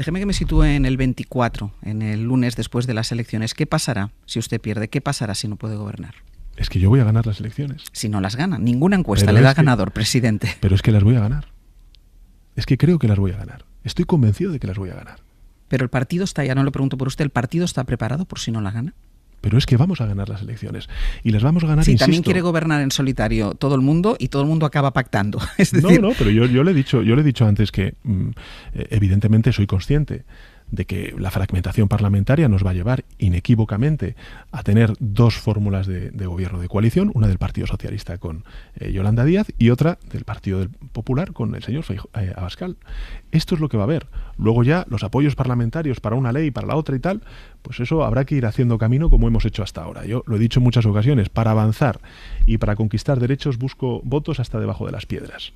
Déjeme que me sitúe en el 24, en el lunes después de las elecciones. ¿Qué pasará si usted pierde? ¿Qué pasará si no puede gobernar? Es que yo voy a ganar las elecciones. Si no las gana, ninguna encuesta le da ganador, presidente. Pero es que las voy a ganar. Es que creo que las voy a ganar. Estoy convencido de que las voy a ganar. Pero el partido está, ya no lo pregunto por usted, ¿el partido está preparado por si no la gana? pero es que vamos a ganar las elecciones. Y las vamos a ganar, Sí, Si también quiere gobernar en solitario todo el mundo y todo el mundo acaba pactando. No, no, pero yo, yo, le he dicho, yo le he dicho antes que mm, eh, evidentemente soy consciente de que la fragmentación parlamentaria nos va a llevar inequívocamente a tener dos fórmulas de, gobierno de coalición, una del Partido Socialista con eh, Yolanda Díaz y otra del Partido Popular con el señor eh, Abascal. Esto es lo que va a haber. Luego ya los apoyos parlamentarios para una ley, y para la otra y tal, pues eso habrá que ir haciendo camino como hemos hecho hasta ahora. Yo lo he dicho en muchas ocasiones, para avanzar y para conquistar derechos busco votos hasta debajo de las piedras.